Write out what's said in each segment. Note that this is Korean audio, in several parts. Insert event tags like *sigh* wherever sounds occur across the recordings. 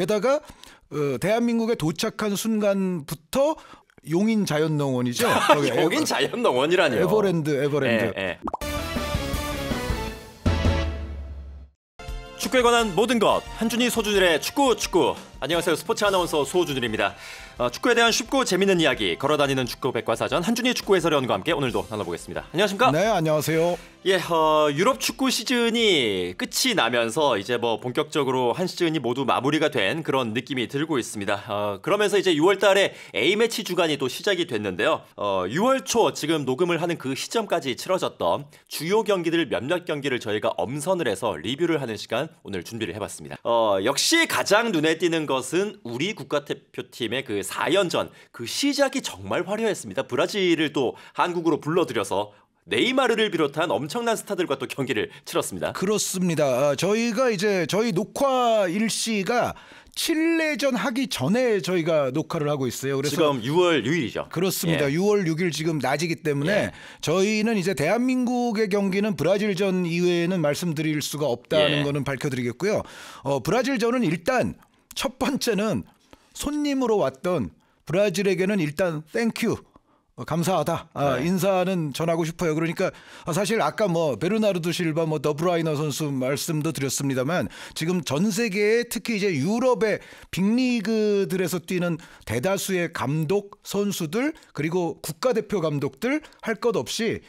게다가 어, 대한민국에 도착한 순간부터 용인 자연농원이죠. *laughs* 용인 자연농원이라니요. 에버랜드, 에버랜드. 에, 예, 에. 예. 축구에 관한 모든 것 한준희 소준일의 축구 축구 안녕하세요. 스포츠 아나운서 소호준입니다. 어, 축구에 대한 쉽고 재밌는 이야기 걸어다니는 축구 백과사전 한준희 축구 해설위원과 함께 오늘도 나눠보겠습니다. 안녕하십니까? 네, 안녕하세요. 예, 어, 유럽 축구 시즌이 끝이 나면서 이제 뭐 본격적으로 한 시즌이 모두 마무리가 된 그런 느낌이 들고 있습니다. 어, 그러면서 이제 6월달에 A 매치 주간이 또 시작이 됐는데요. 어, 6월 초 지금 녹음을 하는 그 시점까지 치러졌던 주요 경기들 몇몇 경기를 저희가 엄선을 해서 리뷰를 하는 시간 오늘 준비를 해봤습니다. 어, 역시 가장 눈에 띄는 것은 우리 국가대표팀의 그 4연전 그 시작이 정말 화려했습니다. 브라질을 또 한국으로 불러들여서 네이마르를 비롯한 엄청난 스타들과 또 경기를 치렀습니다. 그렇습니다. 아, 저희가 이제 저희 녹화 일시가 칠레전 하기 전에 저희가 녹화를 하고 있어요. 그래서 지금 6월 6일이죠. 그렇습니다. 예. 6월 6일 지금 낮이기 때문에 예. 저희는 이제 대한민국의 경기는 브라질전 이외에는 말씀드릴 수가 없다는 예. 거는 밝혀드리겠고요. 어, 브라질전은 일단 첫 번째는 손님으로 왔던 브라질에게는 일단 땡큐 어, 감사하다 아, 네. 인사는 전하고 싶어요. 그러니까 사실 아까 뭐 베르나르도 실바 뭐 더브라이너 선수 말씀도 드렸습니다만 지금 전 세계에 특히 이제 유럽의 빅리그들에서 뛰는 대다수의 감독 선수들 그리고 국가대표 감독들 할 것 없이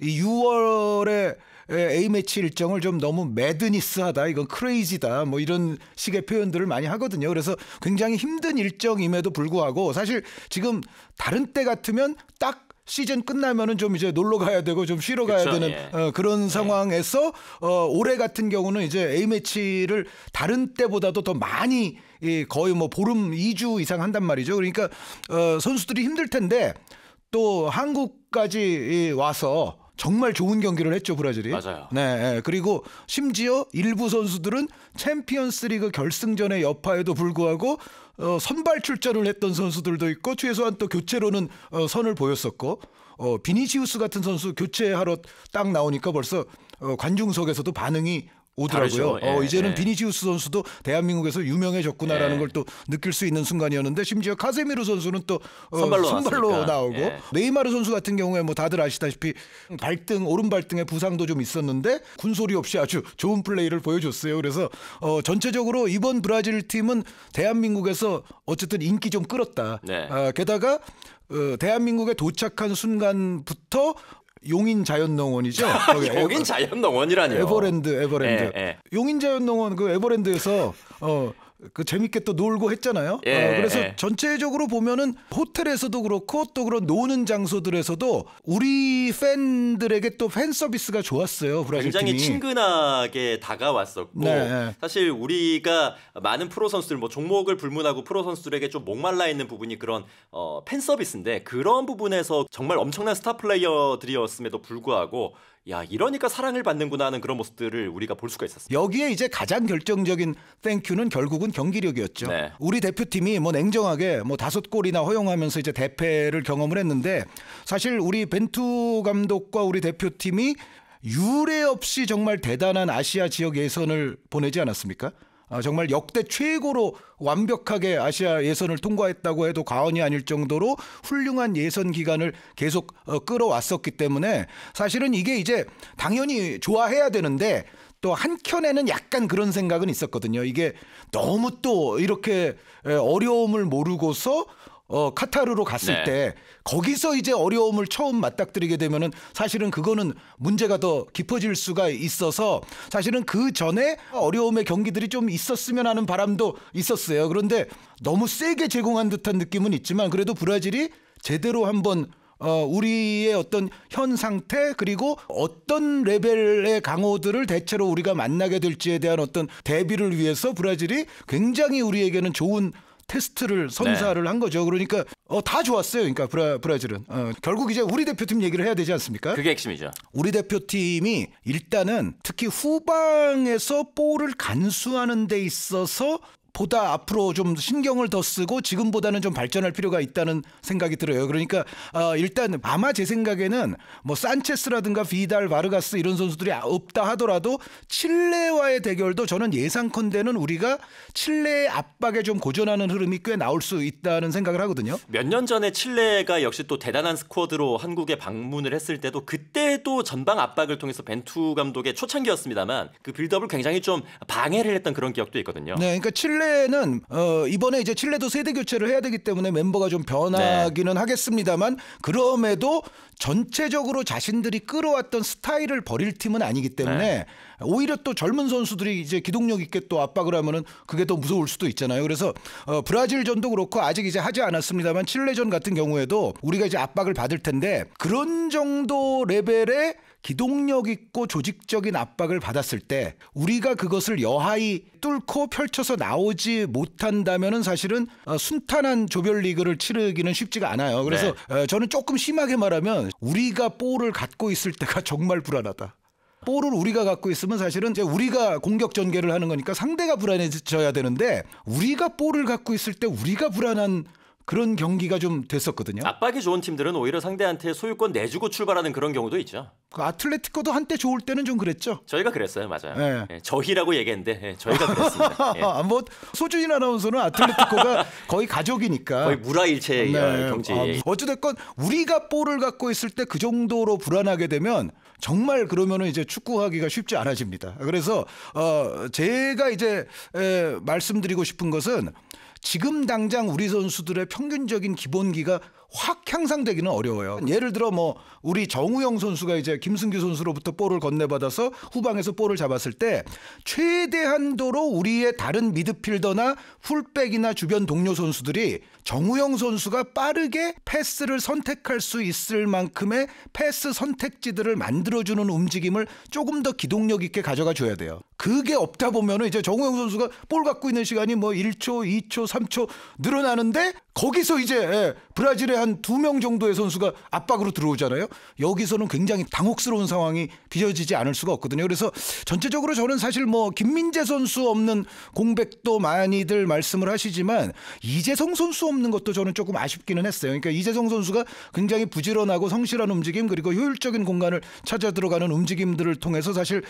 이 6월에 예, A 매치 일정을 좀 너무 매드니스하다, 이건 크레이지다, 뭐 이런 식의 표현들을 많이 하거든요. 그래서 굉장히 힘든 일정임에도 불구하고 사실 지금 다른 때 같으면 딱 시즌 끝나면은 좀 이제 놀러 가야 되고 좀 쉬러 가야 그쵸, 되는 예. 어, 그런 네. 상황에서 예. 어, 올해 같은 경우는 이제 A 매치를 다른 때보다도 더 많이 예, 거의 뭐 보름 2주 이상 한단 말이죠. 그러니까 어, 선수들이 힘들 텐데 또 한국까지 와서 정말 좋은 경기를 했죠 브라질이. 맞아요. 네, 예. 그리고 심지어 일부 선수들은 챔피언스리그 결승전의 여파에도 불구하고 어, 선발 출전을 했던 선수들도 있고 최소한 또 교체로는 어, 선을 보였었고 어, 비니시우스 같은 선수 교체하러 딱 나오니까 벌써 어, 관중석에서도 반응이 오더라고요. 어, 예, 어, 이제는 예. 비니시우스 선수도 대한민국에서 유명해졌구나라는 예. 걸또 느낄 수 있는 순간이었는데 심지어 카세미로 선수는 또 어, 선발로, 선발로 나오고 예. 네이마르 선수 같은 경우에 뭐 다들 아시다시피 발등 오른 발등에 부상도 좀 있었는데 군소리 없이 아주 좋은 플레이를 보여줬어요. 그래서 어, 전체적으로 이번 브라질 팀은 대한민국에서 어쨌든 인기 좀 끌었다. 네. 아, 게다가 어, 대한민국에 도착한 순간부터 용인 자연농원이죠. *laughs* 용인 자연농원이라니요. 에버랜드, 에버랜드. 에, 예, 에. 예. 용인 자연농원 그 에버랜드에서 어그 재밌게 또 놀고 했잖아요. 예, 어, 그래서 예. 전체적으로 보면은 호텔에서도 그렇고 또 그런 노는 장소들에서도 우리 팬들에게 또 팬 서비스가 좋았어요. 브라질 굉장히 팀이. 친근하게 다가왔었고 네, 네. 사실 우리가 많은 프로 선수들 뭐 종목을 불문하고 프로 선수들에게 좀 목말라 있는 부분이 그런 어, 팬 서비스인데 그런 부분에서 정말 엄청난 스타 플레이어들이었음에도 불구하고 야 이러니까 사랑을 받는구나 하는 그런 모습들을 우리가 볼 수가 있었어요. 여기에 이제 가장 결정적인 땡큐는 결국은 경기력이었죠. 네. 우리 대표팀이 뭐 냉정하게 뭐 다섯 골이나 허용하면서 이제 대패를 경험을 했는데 사실 우리 벤투 감독과 우리 대표팀이 유례 없이 정말 대단한 아시아 지역 예선을 보내지 않았습니까? 아, 정말 역대 최고로 완벽하게 아시아 예선을 통과했다고 해도 과언이 아닐 정도로 훌륭한 예선 기간을 계속 어, 끌어왔었기 때문에 사실은 이게 이제 당연히 좋아해야 되는데 또 한켠에는 약간 그런 생각은 있었거든요. 이게 너무 또 이렇게 어려움을 모르고서 어, 카타르로 갔을 네. 때 거기서 이제 어려움을 처음 맞닥뜨리게 되면은 사실은 그거는 문제가 더 깊어질 수가 있어서 사실은 그 전에 어려움의 경기들이 좀 있었으면 하는 바람도 있었어요. 그런데 너무 세게 제공한 듯한 느낌은 있지만 그래도 브라질이 제대로 한번 어, 우리의 어떤 현 상태 그리고 어떤 레벨의 강호들을 대체로 우리가 만나게 될지에 대한 어떤 대비를 위해서 브라질이 굉장히 우리에게는 좋은 테스트를 네. 선사를 네. 한 거죠. 그러니까 어, 다 좋았어요. 그러니까 브라, 브라질은 어, 결국 이제 우리 대표팀 얘기를 해야 되지 않습니까? 그게 핵심이죠. 우리 대표팀이 일단은 특히 후방에서 볼을 간수하는 데 있어서 보다 앞으로 좀 신경을 더 쓰고 지금보다는 좀 발전할 필요가 있다는 생각이 들어요. 그러니까 어, 일단 아마 제 생각에는 뭐 산체스라든가 비달, 바르가스 이런 선수들이 없다 하더라도 칠레와의 대결도 저는 예상컨대는 우리가 칠레의 압박에 좀 고전하는 흐름이 꽤 나올 수 있다는 생각을 하거든요. 몇 년 전에 칠레가 역시 또 대단한 스쿼드로 한국에 방문을 했을 때도 그때도 전방 압박을 통해서 벤투 감독의 초창기였습니다만 그 빌드업을 굉장히 좀 방해를 했던 그런 기억도 있거든요. 네, 그러니까 칠레 칠레는 어, 이번에 이제 칠레도 세대 교체를 해야 되기 때문에 멤버가 좀 변하기는 네. 하겠습니다만 그럼에도 전체적으로 자신들이 끌어왔던 스타일을 버릴 팀은 아니기 때문에 네. 오히려 또 젊은 선수들이 이제 기동력 있게 또 압박을 하면은 그게 더 무서울 수도 있잖아요. 그래서 어, 브라질전도 그렇고 아직 이제 하지 않았습니다만 칠레전 같은 경우에도 우리가 이제 압박을 받을 텐데 그런 정도 레벨의 기동력 있고 조직적인 압박을 받았을 때 우리가 그것을 여하히 뚫고 펼쳐서 나오지 못한다면은 사실은 어, 순탄한 조별리그를 치르기는 쉽지가 않아요. 그래서 네. 어, 저는 조금 심하게 말하면 우리가 볼을 갖고 있을 때가 *laughs* 정말 불안하다. 볼을 우리가 갖고 있으면 사실은 이제 우리가 공격 전개를 하는 거니까 상대가 불안해져야 되는데 우리가 볼을 갖고 있을 때 우리가 불안한 그런 경기가 좀 됐었거든요. 압박이 좋은 팀들은 오히려 상대한테 소유권 내주고 출발하는 그런 경우도 있죠. 그 아틀레티코도 한때 좋을 때는 좀 그랬죠. 저희가 그랬어요, 맞아요. 네. 저희라고 얘기했는데 예, 저희가 그랬습니다. *laughs* 예. 뭐 소주인 아나운서는 아틀레티코가 *laughs* 거의 가족이니까 거의 무라일체의 네. 경제. 아, 어찌됐건 우리가 볼을 갖고 있을 때 그 정도로 불안하게 되면 정말 그러면은 이제 축구하기가 쉽지 않아집니다. 그래서 어 제가 이제 에, 말씀드리고 싶은 것은 지금 당장 우리 선수들의 평균적인 기본기가 확 향상되기는 어려워요. 예를 들어 뭐 우리 정우영 선수가 이제 김승규 선수로부터 볼을 건네받아서 후방에서 볼을 잡았을 때 최대한도로 우리의 다른 미드필더나 풀백이나 주변 동료 선수들이 정우영 선수가 빠르게 패스를 선택할 수 있을 만큼의 패스 선택지들을 만들어주는 움직임을 조금 더 기동력 있게 가져가 줘야 돼요. 그게 없다 보면은 이제 정우영 선수가 볼 갖고 있는 시간이 뭐 1초, 2초, 3초 늘어나는데 거기서 이제 예, 브라질의 한두 명 정도의 선수가 압박으로 들어오잖아요. 여기서는 굉장히 당혹스러운 상황이 빚어지지 않을 수가 없거든요. 그래서 전체적으로 저는 사실 뭐 김민재 선수 없는 공백도 많이들 말씀을 하시지만 이재성 선수 없는 것도 저는 조금 아쉽기는 했어요. 그러니까 이재성 선수가 굉장히 부지런하고 성실한 움직임 그리고 효율적인 공간을 찾아 들어가는 움직임들을 통해서 사실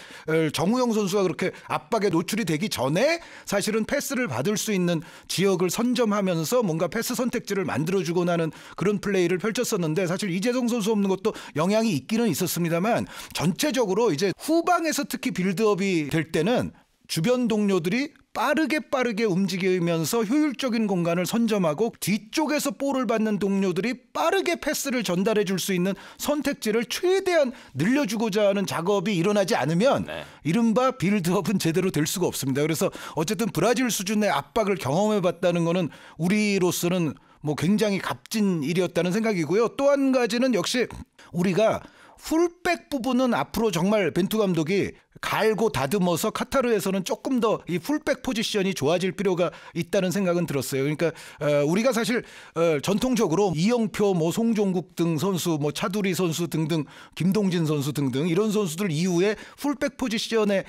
정우영 선수가 그렇게 압박에 노출이 되기 전에 사실은 패스를 받을 수 있는 지역을 선점하면서 뭔가 패스 선택지를 만들어주거나 끝나는 그런 플레이를 펼쳤었는데 사실 이재성 선수 없는 것도 영향이 있기는 있었습니다만 전체적으로 이제 후방에서 특히 빌드업이 될 때는 주변 동료들이 빠르게 빠르게 움직이면서 효율적인 공간을 선점하고 뒤쪽에서 볼을 받는 동료들이 빠르게 패스를 전달해 줄 수 있는 선택지를 최대한 늘려주고자 하는 작업이 일어나지 않으면 네. 이른바 빌드업은 제대로 될 수가 없습니다. 그래서 어쨌든 브라질 수준의 압박을 경험해 봤다는 거는 우리로서는 뭐 굉장히 값진 일이었다는 생각이고요. 또 한 가지는 역시 우리가 풀백 부분은 앞으로 정말 벤투 감독이 갈고 다듬어서 카타르에서는 조금 더 이 풀백 포지션이 좋아질 필요가 있다는 생각은 들었어요. 그러니까 어, 우리가 사실 어, 전통적으로 이영표, 뭐 송종국 등 선수, 뭐 차두리 선수 등등, 김동진 선수 등등 이런 선수들 이후에 풀백 포지션의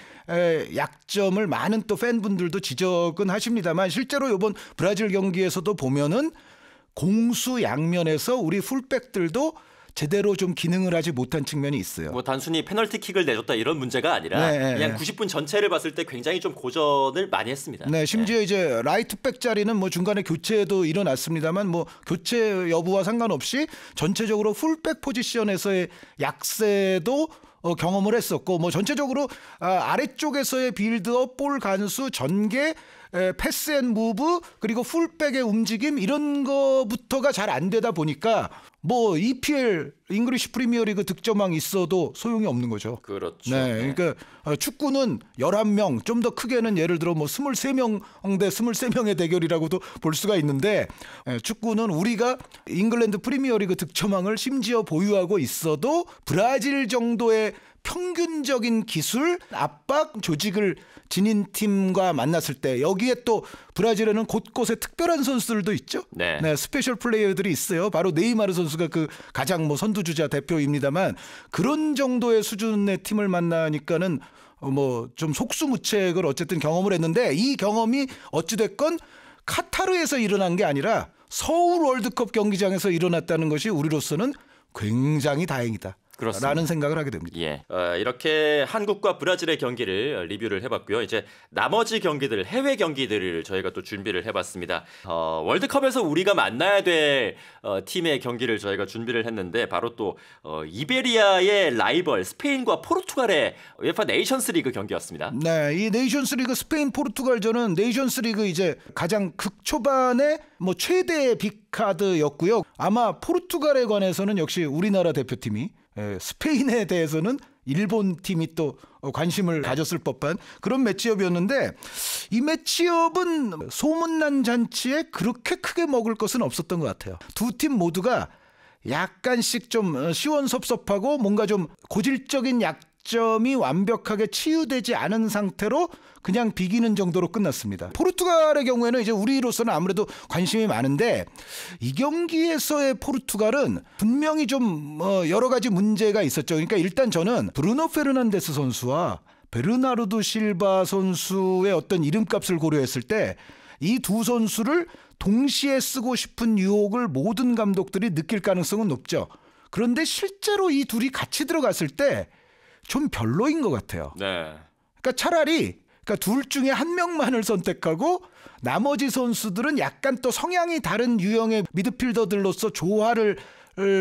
약점을 많은 또 팬분들도 지적은 하십니다만 실제로 이번 브라질 경기에서도 보면은 공수 양면에서 우리 풀백들도 제대로 좀 기능을 하지 못한 측면이 있어요. 뭐 단순히 페널티킥을 내줬다 이런 문제가 아니라 네, 네, 네. 그냥 90분 전체를 봤을 때 굉장히 좀 고전을 많이 했습니다. 네, 심지어 네. 이제 라이트백 자리는 뭐 중간에 교체도 일어났습니다만 뭐 교체 여부와 상관없이 전체적으로 풀백 포지션에서의 약세도 어, 경험을 했었고 뭐 전체적으로 아, 아래쪽에서의 빌드업, 볼 간수, 전개 패스앤 무브 그리고 풀백의 움직임 이런 거부터가 잘 안 되다 보니까 뭐 EPL 잉글리시 프리미어리그 득점왕 있어도 소용이 없는 거죠. 그렇죠. 네. 네. 그러니까 아, 축구는 11명, 좀 더 크게는 예를 들어 뭐 23명 대 23명의 대결이라고도 볼 수가 있는데 예, 축구는 우리가 잉글랜드 프리미어리그 득점왕을 심지어 보유하고 있어도 브라질 정도의 평균적인 기술, 압박 조직을 지닌 팀과 만났을 때 여기에 또 브라질에는 곳곳에 특별한 선수들도 있죠. 네. 네 스페셜 플레이어들이 있어요. 바로 네이마르 선수 선수가 그 가장 뭐 선두주자 대표입니다만 그런 정도의 수준의 팀을 만나니까는 뭐 좀 속수무책을 어쨌든 경험을 했는데 이 경험이 어찌됐건 카타르에서 일어난 게 아니라 서울 월드컵 경기장에서 일어났다는 것이 우리로서는 굉장히 다행이다. 그렇습니다. 라는 생각을 하게 됩니다. 예. 어, 이렇게 한국과 브라질의 경기를 어, 리뷰를 해봤고요. 이제 나머지 경기들 해외 경기들을 저희가 또 준비를 해봤습니다. 어, 월드컵에서 우리가 만나야 될 어, 팀의 경기를 저희가 준비를 했는데 바로 또 어, 이베리아의 라이벌 스페인과 포르투갈의 웨파 네이션스리그 경기였습니다. 네, 이 네이션스리그 스페인 포르투갈전은 네이션스리그 이제 가장 극초반에 뭐 최대의 빅카드였고요. 아마 포르투갈에 관해서는 역시 우리나라 대표팀이 예, 스페인에 대해서는 일본 팀이 또 어, 관심을 가졌을 법한 그런 매치업이었는데 이 매치업은 소문난 잔치에 그렇게 크게 먹을 것은 없었던 것 같아요. 두 팀 모두가 약간씩 좀 어, 시원섭섭하고 뭔가 좀 고질적인 약 약점이 완벽하게 치유되지 않은 상태로 그냥 비기는 정도로 끝났습니다. 포르투갈의 경우에는 이제 우리로서는 아무래도 관심이 많은데 이 경기에서의 포르투갈은 분명히 좀 어, 여러 가지 문제가 있었죠. 그러니까 일단 저는 브루노 페르난데스 선수와 베르나르도 실바 선수의 어떤 이름값을 고려했을 때 이 두 선수를 동시에 쓰고 싶은 유혹을 모든 감독들이 느낄 가능성은 높죠. 그런데 실제로 이 둘이 같이 들어갔을 때좀 별로인 것 같아요. 네. 그러니까 차라리 그러니까 둘 중에 한 명만을 선택하고 나머지 선수들은 약간 또 성향이 다른 유형의 미드필더들로서 조화를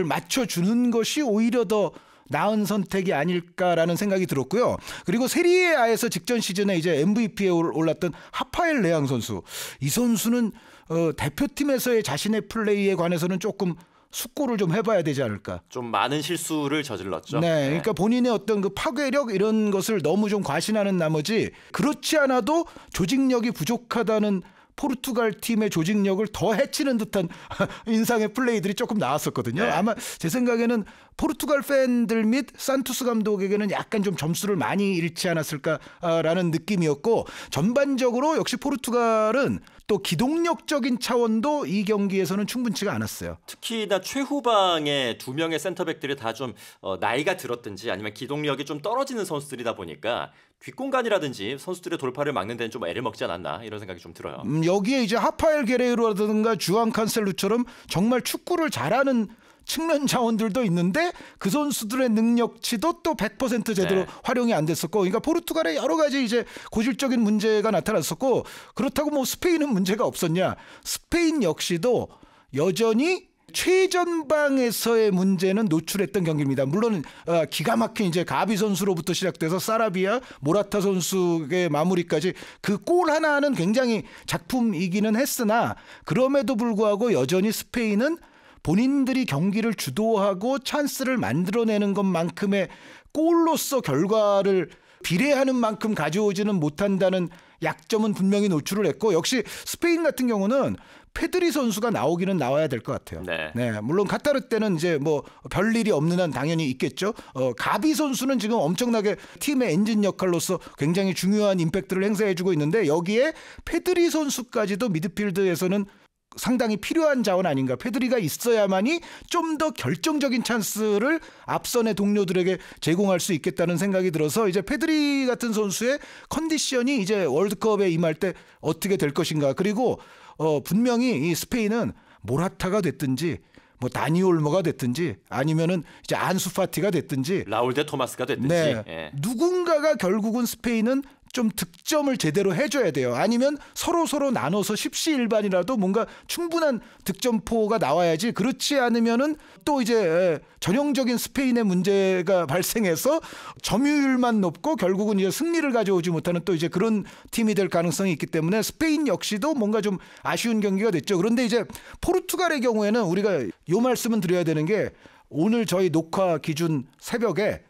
맞춰주는 것이 오히려 더 나은 선택이 아닐까라는 생각이 들었고요. 그리고 세리에아에서 직전 시즌에 이제 MVP에 올랐던 하파엘 레앙 선수. 이 선수는 어, 대표팀에서의 자신의 플레이에 관해서는 조금 숙고를 좀 해봐야 되지 않을까. 좀 많은 실수를 저질렀죠. 네, 네. 그러니까 본인의 어떤 그 파괴력 이런 것을 너무 좀 과신하는 나머지 그렇지 않아도 조직력이 부족하다는 포르투갈 팀의 조직력을 더 해치는 듯한 *laughs* 인상의 플레이들이 조금 나왔었거든요. 네. 아마 제 생각에는 포르투갈 팬들 및 산투스 감독에게는 약간 좀 점수를 많이 잃지 않았을까라는 느낌이었고 전반적으로 역시 포르투갈은 또 기동력적인 차원도 이 경기에서는 충분치가 않았어요. 특히나 최후방에 두 명의 센터백들이 다좀 어, 나이가 들었든지 아니면 기동력이 좀 떨어지는 선수들이다 보니까 뒷공간이라든지 선수들의 돌파를 막는 데는 좀 애를 먹지 않았나 이런 생각이 좀 들어요. 음, 여기에 이제 하파엘 게레이로라든가 주앙 칸셀루처럼 정말 축구를 잘하는 측면 자원들도 있는데 그 선수들의 능력치도 또 100% 제대로 네. 활용이 안 됐었고 그러니까 포르투갈에 여러 가지 이제 고질적인 문제가 나타났었고 그렇다고 뭐 스페인은 문제가 없었냐? 스페인 역시도 여전히 최전방에서의 문제는 노출했던 경기입니다. 물론 어, 기가 막힌 이제 가비 선수로부터 시작돼서 사라비아, 모라타 선수의 마무리까지 그 골 하나는 굉장히 작품이기는 했으나 그럼에도 불구하고 여전히 스페인은 본인들이 경기를 주도하고 찬스를 만들어내는 것만큼의 골로서 결과를 비례하는 만큼 가져오지는 못한다는 약점은 분명히 노출을 했고 역시 스페인 같은 경우는 페드리 선수가 나오기는 나와야 될 것 같아요. 네. 네. 물론 카타르 때는 이제 뭐별 일이 없는 한 당연히 있겠죠. 어, 가비 선수는 지금 엄청나게 팀의 엔진 역할로서 굉장히 중요한 임팩트를 행사해주고 있는데 여기에 페드리 선수까지도 미드필드에서는 상당히 필요한 자원 아닌가. 페드리가 있어야만이 좀 더 결정적인 찬스를 앞선의 동료들에게 제공할 수 있겠다는 생각이 들어서 이제 페드리 같은 선수의 컨디션이 이제 월드컵에 임할 때 어떻게 될 것인가. 그리고 어 분명히 이 스페인은 모라타가 됐든지 뭐 다니 올머가 됐든지 아니면은 이제 안수 파티가 됐든지 라울 데 토마스가 됐든지 네. 예. 누군가가 결국은 스페인은 좀 득점을 제대로 해줘야 돼요. 아니면 서로 서로 나눠서 십시일반이라도 뭔가 충분한 득점포가 나와야지. 그렇지 않으면은 또 이제 전형적인 스페인의 문제가 발생해서 점유율만 높고 결국은 이제 승리를 가져오지 못하는 또 이제 그런 팀이 될 가능성이 있기 때문에 스페인 역시도 뭔가 좀 아쉬운 경기가 됐죠. 그런데 이제 포르투갈의 경우에는 우리가 요 말씀은 드려야 되는 게 오늘 저희 녹화 기준 새벽에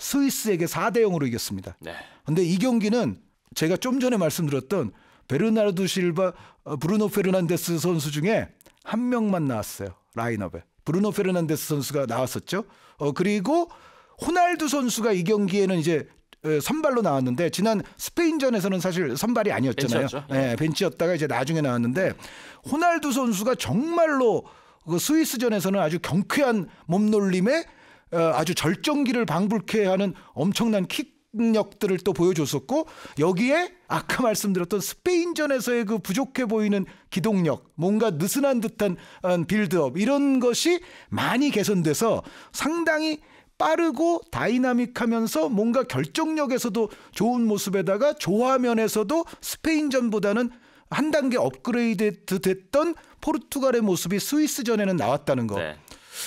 스위스에게 4대 0으로 이겼습니다. 네. 근데 이 경기는 제가 좀 전에 말씀드렸던 베르나르두 실바 어, 브루노 페르난데스 선수 중에 한 명만 나왔어요. 라인업에. 브루노 페르난데스 선수가 나왔었죠. 어 그리고 호날두 선수가 이 경기에는 이제 선발로 나왔는데 지난 스페인전에서는 사실 선발이 아니었잖아요. 벤치였 네, 예, 벤치였다가 이제 나중에 나왔는데 호날두 선수가 정말로 그 스위스전에서는 아주 경쾌한 몸놀림에 어, 아주 절정기를 방불케 하는 엄청난 킥 능력들을 또 보여줬었고 여기에 아까 *laughs* 말씀드렸던 스페인전에서의 그 부족해 보이는 기동력, 뭔가 느슨한 듯한 음, 빌드업 이런 것이 많이 개선돼서 상당히 빠르고 다이나믹하면서 뭔가 결정력에서도 좋은 모습에다가 조화면에서도 스페인전보다는 한 단계 업그레이드 됐던 포르투갈의 모습이 스위스전에는 나왔다는 거. 네.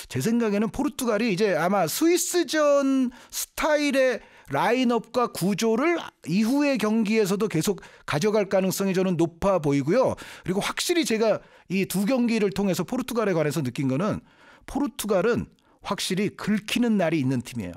제 생각에는 포르투갈이 이제 아마 스위스전 스타일의 라인업과 구조를 이후의 경기에서도 계속 가져갈 가능성이 저는 높아 보이고요. 그리고 확실히 제가 이 두 경기를 통해서 포르투갈에 관해서 느낀 거는 포르투갈은 확실히 긁히는 날이 있는 팀이에요.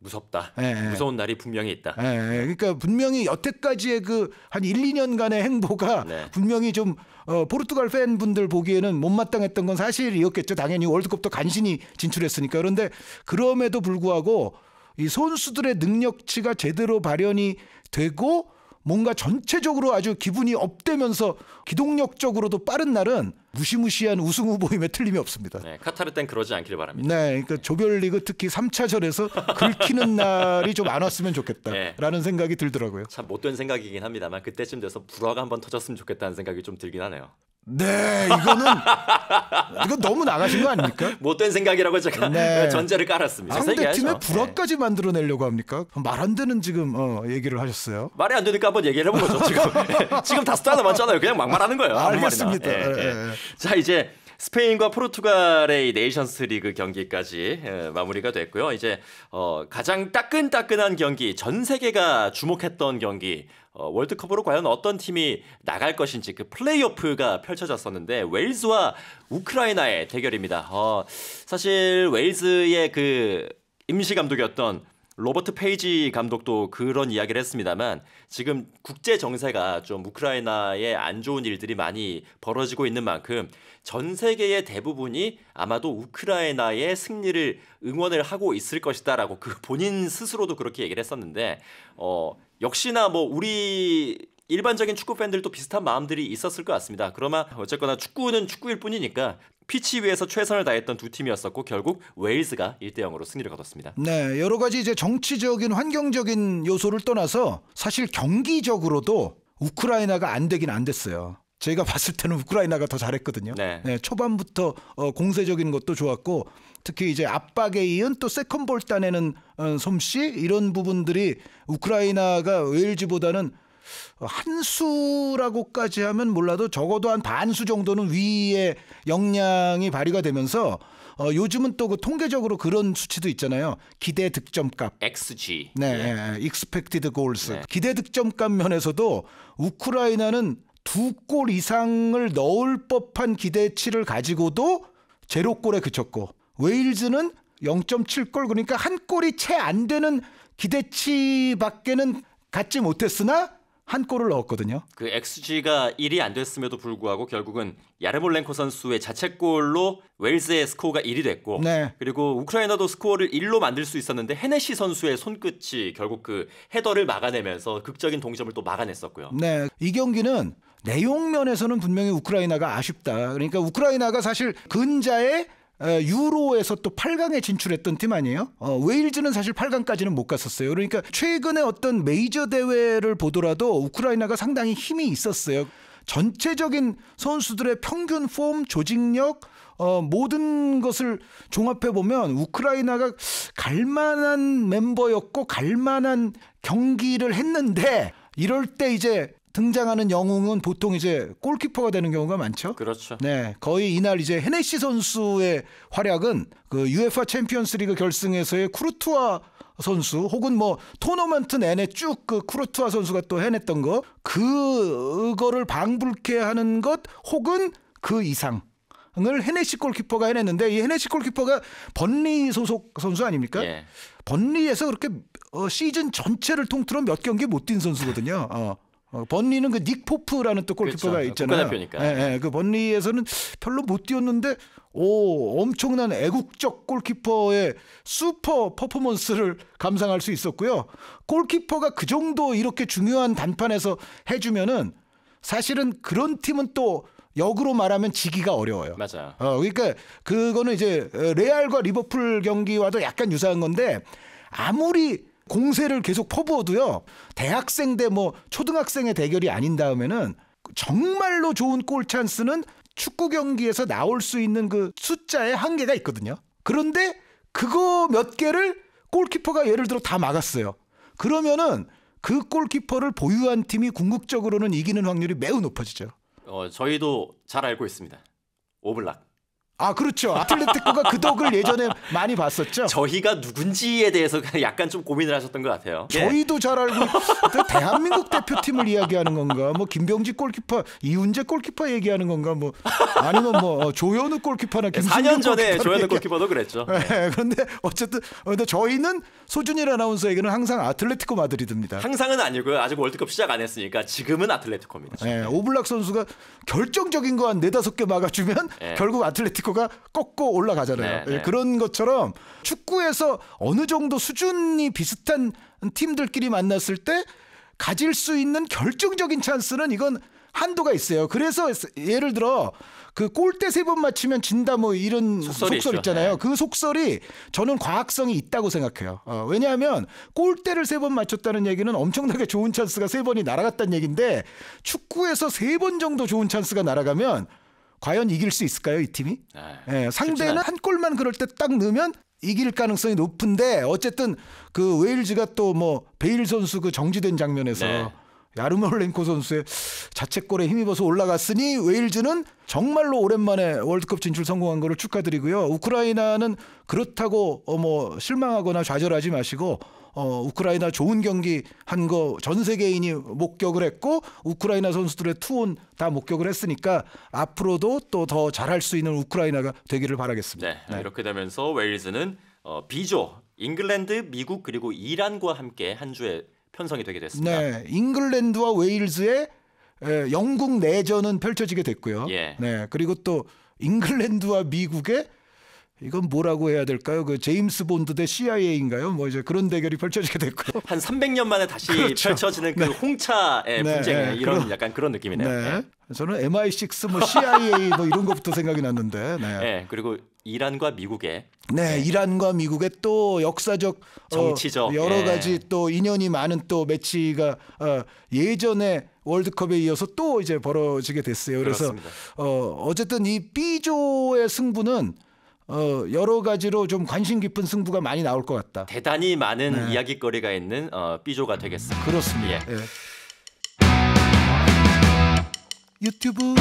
무섭다. 예, 예. 무서운 날이 분명히 있다. 예, 예. 그러니까 분명히 여태까지의 그 한 1, 2년간의 행보가 네. 분명히 좀 어, 포르투갈 팬분들 보기에는 못마땅했던 건 사실이었겠죠. 당연히 월드컵도 간신히 진출했으니까. 그런데 그럼에도 불구하고 이 선수들의 능력치가 제대로 발현이 되고 뭔가 전체적으로 아주 기분이 업되면서 기동력적으로도 빠른 날은 무시무시한 우승 후보임에 틀림이 없습니다. 네, 카타르 땐 그러지 않기를 바랍니다. 네, 그러니까 조별리그 특히 3차전에서 긁히는 *laughs* 날이 좀 안 왔으면 좋겠다라는 네. 생각이 들더라고요. 참 못된 생각이긴 합니다만 그때쯤 돼서 불화가 한번 터졌으면 좋겠다는 생각이 좀 들긴 하네요. 네, 이거는 *laughs* 이거 너무 나가신 거 아닙니까? 못된 생각이라고 제가 네. *laughs* 전제를 깔았습니다. 상대팀의 불화까지 네. 만들어내려고 합니까? 말 안 되는 지금 어, 얘기를 하셨어요. 말이 안 되니까 한번 얘기를 해본 거죠. 지금 *laughs* 지금 다 스타 남았잖아요. 그냥 막말하는 거예요. 알겠습니다. 예 예. 예, 예. 자 이제 스페인과 포르투갈의 네이션스 리그 경기까지 마무리가 됐고요. 이제 어, 가장 따끈따끈한 경기, 전 세계가 주목했던 경기, 어, 월드컵으로 과연 어떤 팀이 나갈 것인지 그 플레이오프가 펼쳐졌었는데 웨일즈와 우크라이나의 대결입니다. 어, 사실 웨일즈의 그 임시 감독이었던 로버트 페이지 감독도 그런 이야기를 했습니다만 지금 국제 정세가 좀 우크라이나에 안 좋은 일들이 많이 벌어지고 있는 만큼 전 세계의 대부분이 아마도 우크라이나의 승리를 응원을 하고 있을 것이다라고 그 본인 스스로도 그렇게 얘기를 했었는데 어 역시나 뭐 우리 일반적인 축구 팬들도 비슷한 마음들이 있었을 것 같습니다. 그러나 어쨌거나 축구는 축구일 뿐이니까 피치 위에서 최선을 다했던 두 팀이었었고 결국 웨일즈가 1대 0으로 승리를 거뒀습니다. 네, 여러 가지 이제 정치적인 환경적인 요소를 떠나서 사실 경기적으로도 우크라이나가 안 되긴 안 됐어요. 제가 봤을 때는 우크라이나가 더 잘했거든요. 네. 네 초반부터 어, 공세적인 것도 좋았고 특히 이제 압박에 이은 또 세컨볼 따내는 어, 솜씨 이런 부분들이 우크라이나가 웨일즈보다는 한 수라고까지 하면 몰라도 적어도 한 반수 정도는 위에 역량이 발휘가 되면서 어, 요즘은 또 그 통계적으로 그런 수치도 있잖아요. 기대 득점값. XG. 네. 예. expected goals. 네. 기대 득점값 면에서도 우크라이나는 두 골 이상을 넣을 법한 기대치를 가지고도 제로골에 그쳤고 웨일즈는 0.7골 그러니까 한 골이 채 안 되는 기대치 밖에는 갖지 못했으나 한 골을 넣었거든요. 그 XG가 1이 안 됐음에도 불구하고 결국은 야르몰랭코 선수의 자책골로 웰스의 스코어가 1이 됐고 네. 그리고 우크라이나도 스코어를 1로 만들 수 있었는데 헤네시 선수의 손끝이 결국 그 헤더를 막아내면서 극적인 동점을 또 막아냈었고요. 네. 이 경기는 내용 면에서는 분명히 우크라이나가 아쉽다. 그러니까 우크라이나가 사실 근자에 어, 유로에서 또 8강에 진출했던 팀 아니에요? 어, 웨일즈는 사실 8강까지는 못 갔었어요. 그러니까 최근에 어떤 메이저 대회를 보더라도 우크라이나가 상당히 힘이 있었어요. 전체적인 선수들의 평균 폼, 조직력, 어, 모든 것을 종합해 보면 우크라이나가 갈만한 멤버였고 갈만한 경기를 했는데 이럴 때 이제 등장하는 영웅은 보통 이제 골키퍼가 되는 경우가 많죠. 그렇죠. 네, 거의 이날 이제 헤네시 선수의 활약은 그 UEFA 챔피언스리그 결승에서의 쿠르투아 선수 혹은 뭐 토너먼트 내내 쭉그 쿠르투아 선수가 또 해냈던 거 그거를 방불케 하는 것 혹은 그 이상. 을 헤네시 골키퍼가 해냈는데 이 헤네시 골키퍼가 번리 소속 선수 아닙니까? 예. 번리에서 그렇게 어, 시즌 전체를 통틀어 몇 경기 못 뛴 선수거든요. 어. 어, 번리는 그 닉포프라는 또 골키퍼가 그렇 있잖아요. 국가대표니까. 예, 예, 그 번리에서는 별로 못 뛰었는데 오 엄청난 애국적 골키퍼의 슈퍼 퍼포먼스를 감상할 수 있었고요. 골키퍼가 그 정도 이렇게 중요한 단판에서 해주면은 사실은 그런 팀은 또 역으로 말하면 지기가 어려워요. 맞아. 어, 그러니까 그거는 이제 레알과 리버풀 경기와도 약간 유사한 건데 아무리 공세를 계속 퍼부어도요. 대학생 대 뭐 초등학생의 대결이 아닌 다음에는 정말로 좋은 골 찬스는 축구 경기에서 나올 수 있는 그 숫자의 한계가 있거든요. 그런데 그거 몇 개를 골키퍼가 예를 들어 다 막았어요. 그러면은 그 골키퍼를 보유한 팀이 궁극적으로는 이기는 확률이 매우 높아지죠. 어, 저희도 잘 알고 있습니다. 오블락. 아 그렇죠. 아틀레티코가 그 *laughs* 덕을 예전에 많이 봤었죠. 저희가 누군지에 대해서 약간 좀 고민을 하셨던 것 같아요. 예. 저희도 예. 잘 알고 대한민국 대표팀을 이야기하는 건가, 뭐 김병지 골키퍼, 이훈재 골키퍼 얘기하는 건가, 뭐 아니면 뭐 어, 조현우 골키퍼나 네, 김승규 4년 전에 조현우 얘기... 골키퍼도 그랬죠. 네, 그런데 어쨌든 어, 근데 저희는 소준일 아나운서에게는 항상 아틀레티코 마드리드입니다. 항상은 아니고요. 아직 월드컵 시작 안 했으니까 지금은 아틀레티코입니다. 네, 오블락 선수가 결정적인 거 한네다개 막아주면 네. 결국 아틀레티코 멕시코가 꺾고 올라가잖아요. 네, 네. 예, 그런 것처럼 축구에서 어느 정도 수준이 비슷한 팀들끼리 만났을 때 가질 수 있는 결정적인 찬스는 이건 한도가 있어요. 그래서 예를 들어 그 골대 세 번 맞히면 진다 뭐 이런 속설이 속 있잖아요. 네. 그 속설이 저는 과학성이 있다고 생각해요. 어, 왜냐하면 골대를 세 번 맞췄다는 얘기는 엄청나게 좋은 찬스가 세 번이 날아갔다는 얘기인데 축구에서 세 번 정도 좋은 찬스가 날아가면 과연 이길 수 있을까요 이 팀이? 네, 예, 상대는 한 골만 그럴 때 딱 넣으면 이길 가능성이 높은데 어쨌든 그 웨일즈가 또 뭐 베일 선수 그 정지된 장면에서 네. 야르몰렌코 선수의 자책골에 힘입어서 올라갔으니 웨일즈는 정말로 오랜만에 월드컵 진출 성공한 거를 축하드리고요. 우크라이나는 그렇다고 어뭐 실망하거나 좌절하지 마시고 어 우크라이나 좋은 경기 한 거 전 세계인이 목격을 했고 우크라이나 선수들의 투혼 다 목격을 했으니까 앞으로도 또 더 잘할 수 있는 우크라이나가 되기를 바라겠습니다. 네, 네. 이렇게 되면서 웨일즈는 어, 비조 잉글랜드, 미국 그리고 이란과 함께 한 주에 편성이 되게 됐습니다. 네, 잉글랜드와 웨일즈의 영국 내전은 펼쳐지게 됐고요. 예. 네, 그리고 또 잉글랜드와 미국의 이건 뭐라고 해야 될까요? 그 제임스 본드 대 CIA인가요? 뭐 이제 그런 대결이 펼쳐지게 됐고 *laughs* 한 300년 만에 다시 그렇죠. 펼쳐지는 그 네. 홍차의 네. 분쟁 네. 이런 그런, 약간 그런 느낌이네요. 네. 네. 저는 MI6 뭐 CIA 뭐 이런 것부터 생각이 났는데. 네. 예, 그리고 이란과 미국의 네, 네, 이란과 미국의 또 역사적 어, 정치적 어, 여러 예. 가지 또 인연이 많은 또 매치가 어, 예전에 월드컵에 이어서 또 이제 벌어지게 됐어요. 그래서 어 어쨌든 이 B조의 승부는 어, 여러 가지로 좀 관심 깊은 승부가 많이 나올 것 같다. 대단히 많은 네. 이야기거리가 있는 어, B조가 되겠습니다. 그렇습니다. 예. 예. 유튜브